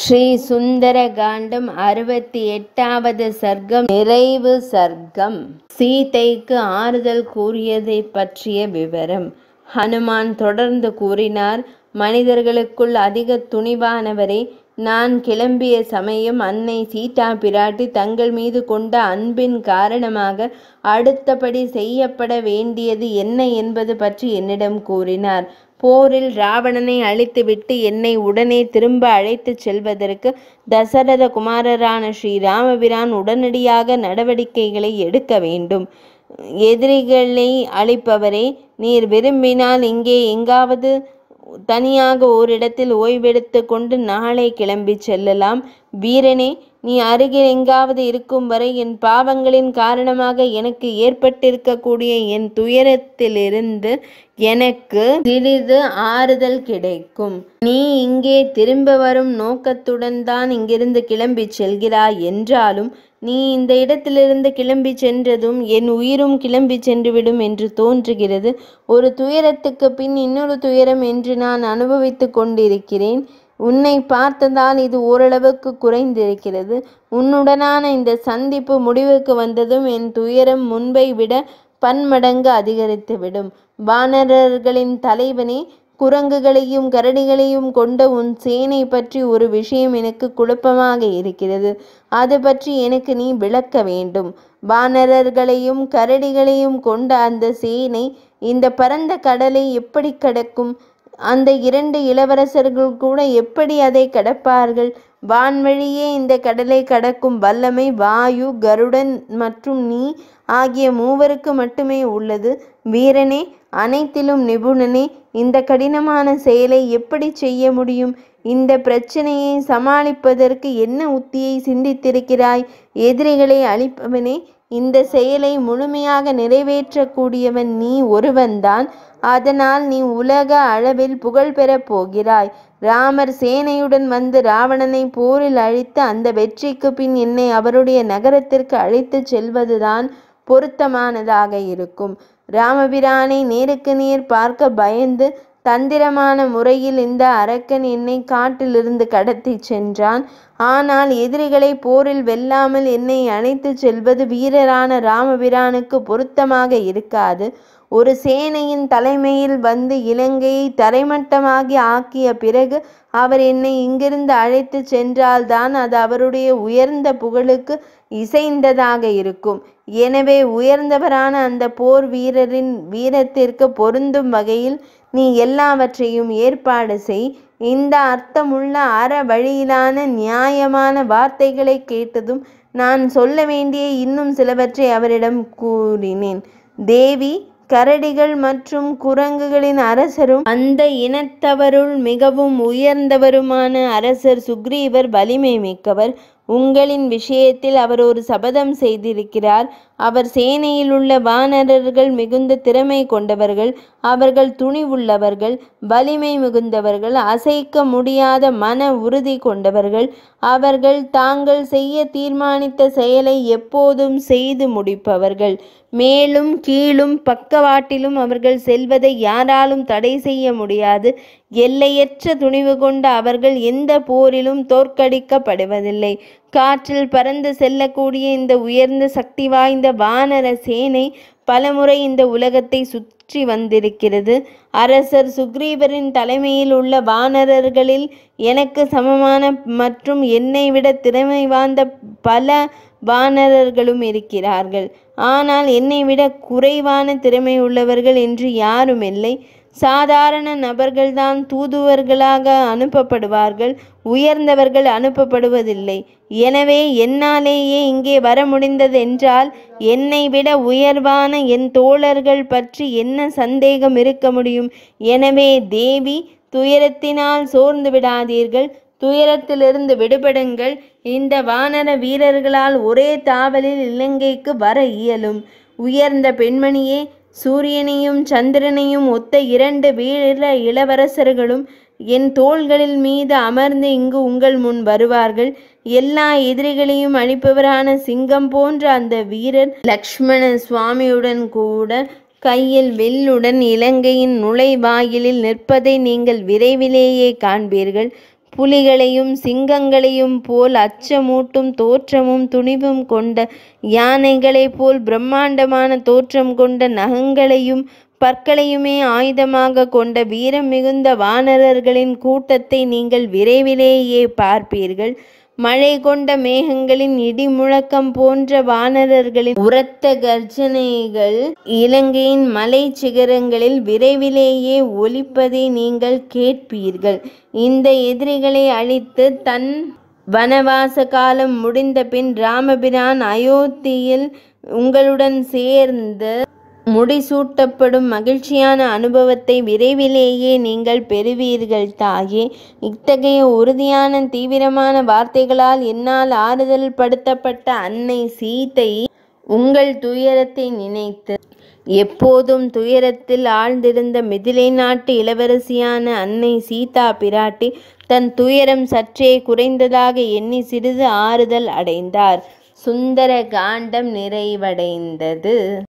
ஸ்ரீ சுந்தர காண்டம் அறுபத்தி எட்டாவது சர்க்கம் நிறைவு சர்க்கம் சீதைக்கு ஆறுதல் கூறியதை பற்றிய விவரம் ஹனுமான் தொடர்ந்து கூறினார் மனிதர்களுக்குள் அதிக துணிவானவரே நான் கிளம்பிய சமயம் அன்னை சீதா பிராட்டி தங்கள் மீது கொண்ட அன்பின் காரணமாக அடுத்தபடி செய்யப்பட வேண்டியது என்ன என்பது பற்றி என்னிடம் கூறினார் போரில் ராவணனை அழித்துவிட்டு என்னை உடனே திரும்ப அழைத்துச் செல்வதற்கு தசரத குமாரரான ஸ்ரீராமபிரான் உடனடியாக நடவடிக்கைகளை எடுக்க வேண்டும் எதிரிகளை அழிப்பவரே நீர் விரும்பினால் இங்கே எங்காவது தனியாக ஓரிடத்தில் ஓய்வெடுத்து கொண்டு நாளை கிளம்பி செல்லலாம் வீரனே நீ அருகில் எங்காவது இருக்கும் வரை என் பாவங்களின் காரணமாக எனக்கு ஏற்பட்டிருக்கக்கூடிய என் துயரத்திலிருந்து எனக்கு சிறிது ஆறுதல் கிடைக்கும் நீ இங்கே திரும்ப வரும் நோக்கத்துடன் தான் இங்கிருந்து கிளம்பி செல்கிறாய் என்றாலும் நீ இந்த இடத்திலிருந்து கிளம்பி சென்றதும் என் உயிரும் கிளம்பி சென்றுவிடும் என்று தோன்றுகிறது ஒரு துயரத்துக்கு பின் இன்னொரு துயரம் என்று நான் அனுபவித்து கொண்டிருக்கிறேன் உன்னை பார்த்ததால் இது ஓரளவுக்கு குறைந்திருக்கிறது உன்னுடனான இந்த சந்திப்பு முடிவுக்கு வந்ததும் என் துயரம் முன்பை விட பன்மடங்கு அதிகரித்துவிடும் வானரர்களின் தலைவனே குரங்குகளையும் கரடிகளையும் கொண்ட உன் சேனை பற்றி ஒரு விஷயம் எனக்கு குழப்பமாக இருக்கிறது அது பற்றி எனக்கு நீ விளக்க வேண்டும் வானரர்களையும் கரடிகளையும் கொண்ட அந்த சேனை இந்த பரந்த கடலை எப்படி கடக்கும் அந்த இரண்டு இளவரசர்கள் கூட எப்படி அதை கடப்பார்கள் வான்வழியே இந்த கடலை கடக்கும் வல்லமை வாயு கருடன் மற்றும் நீ ஆகிய மூவருக்கு மட்டுமே உள்ளது வீரனே அனைத்திலும் நிபுணனே இந்த கடினமான செயலை எப்படி செய்ய முடியும் இந்த பிரச்சனையை சமாளிப்பதற்கு என்ன உத்தியை சிந்தித்திருக்கிறாய் எதிரிகளை அழிப்பவனே இந்த செயலை முழுமையாக நிறைவேற்றக்கூடியவன் நீ ஒருவன்தான் அதனால் நீ உலக அளவில் புகழ் பெறப் போகிறாய் ராமர் சேனையுடன் வந்து ராவணனை போரில் அழித்து அந்த வெற்றிக்கு பின் என்னை அவருடைய நகரத்திற்கு அழைத்து செல்வதுதான் பொருத்தமானதாக இருக்கும் ராமபிரானை நேருக்கு நேர் பார்க்க பயந்து தந்திரமான முறையில் இந்த அரக்கன் என்னை காட்டிலிருந்து கடத்தி சென்றான் ஆனால் எதிரிகளை போரில் வெல்லாமல் என்னை அழைத்து செல்வது வீரரான ராமபிரானுக்கு பொருத்தமாக இருக்காது ஒரு சேனையின் தலைமையில் வந்து இலங்கையை தரைமட்டமாகி ஆக்கிய பிறகு அவர் என்னை இங்கிருந்து அழைத்து சென்றால்தான் அது அவருடைய உயர்ந்த புகழுக்கு இசைந்ததாக இருக்கும் எனவே உயர்ந்தவரான அந்த போர் வீரரின் வீரத்திற்கு பொருந்தும் வகையில் நீ எல்லாவற்றையும் ஏற்பாடு செய் இந்த அர்த்தமுள்ள அற வழியிலான நியாயமான வார்த்தைகளை கேட்டதும் நான் சொல்ல வேண்டிய இன்னும் சிலவற்றை அவரிடம் கூறினேன் தேவி கரடிகள் மற்றும் குரங்குகளின் அரசரும் அந்த இனத்தவருள் மிகவும் உயர்ந்தவருமான அரசர் சுக்ரீவர் வலிமை மிக்கவர் உங்களின் விஷயத்தில் அவர் ஒரு சபதம் செய்திருக்கிறார் அவர் சேனையில் உள்ள வானரர்கள் மிகுந்த திறமை கொண்டவர்கள் அவர்கள் துணிவுள்ளவர்கள் வலிமை மிகுந்தவர்கள் அசைக்க முடியாத மன உறுதி கொண்டவர்கள் அவர்கள் தாங்கள் செய்ய தீர்மானித்த செயலை எப்போதும் செய்து முடிப்பவர்கள் மேலும் கீழும் பக்கவாட்டிலும் அவர்கள் செல்வதை யாராலும் தடை செய்ய முடியாது எல்லையற்ற துணிவு கொண்ட அவர்கள் எந்த போரிலும் தோற்கடிக்கப்படுவதில்லை காற்றில் பறந்து செல்லக்கூடிய இந்த உயர்ந்த சக்தி வாய்ந்த வானர சேனை பலமுறை இந்த உலகத்தை சுற்றி வந்திருக்கிறது அரசர் சுக்ரீவரின் தலைமையில் உள்ள வானரர்களில் எனக்கு சமமான மற்றும் என்னை விட திறமை வாய்ந்த பல வானரர்களும் இருக்கிறார்கள் ஆனால் என்னை விட குறைவான திறமை உள்ளவர்கள் என்று யாரும் இல்லை சாதாரண நபர்கள்தான் தூதுவர்களாக அனுப்பப்படுவார்கள் உயர்ந்தவர்கள் அனுப்பப்படுவதில்லை எனவே என்னாலேயே இங்கே வர முடிந்ததென்றால் என்னை விட உயர்வான என் தோழர்கள் பற்றி என்ன சந்தேகம் இருக்க முடியும் எனவே தேவி துயரத்தினால் சோர்ந்து விடாதீர்கள் துயரத்திலிருந்து விடுபடுங்கள் இந்த வானர வீரர்களால் ஒரே தாவலில் இலங்கைக்கு வர இயலும் உயர்ந்த பெண்மணியே சூரியனையும் சந்திரனையும் ஒத்த இரண்டு வீர இளவரசர்களும் என் தோள்களில் மீது அமர்ந்து இங்கு உங்கள் முன் வருவார்கள் எல்லா எதிரிகளையும் அழிப்பவரான சிங்கம் போன்ற அந்த வீரர் லக்ஷ்மண சுவாமியுடன் கூட கையில் வில்லுடன் இலங்கையின் நுழைவாயிலில் நிற்பதை நீங்கள் விரைவிலேயே காண்பீர்கள் புலிகளையும் சிங்கங்களையும் போல் அச்சமூட்டும் தோற்றமும் துணிவும் கொண்ட யானைகளைப் போல் பிரம்மாண்டமான தோற்றம் கொண்ட நகங்களையும் பற்களையுமே ஆயுதமாக கொண்ட வீரம் மிகுந்த வானரர்களின் கூட்டத்தை நீங்கள் விரைவிலேயே பார்ப்பீர்கள் மழை கொண்ட மேகங்களின் இடி முழக்கம் போன்ற வானரர்களின் உரத்த கர்ஜனைகள் இலங்கையின் மலை சிகரங்களில் விரைவிலேயே ஒலிப்பதை நீங்கள் கேட்பீர்கள் இந்த எதிரிகளை அழித்து தன் வனவாச காலம் முடிந்த பின் ராமபிரான் அயோத்தியில் உங்களுடன் சேர்ந்து முடிசூட்டப்படும் மகிழ்ச்சியான அனுபவத்தை விரைவிலேயே நீங்கள் பெறுவீர்கள் தாயே இத்தகைய உறுதியான தீவிரமான வார்த்தைகளால் என்னால் ஆறுதல் படுத்தப்பட்ட அன்னை சீத்தை உங்கள் துயரத்தை நினைத்து எப்போதும் துயரத்தில் ஆழ்ந்திருந்த மிதிலை நாட்டு இளவரசியான அன்னை சீதா பிராட்டி தன் துயரம் சற்றே குறைந்ததாக எண்ணி சிறிது ஆறுதல் அடைந்தார் சுந்தர காண்டம் நிறைவடைந்தது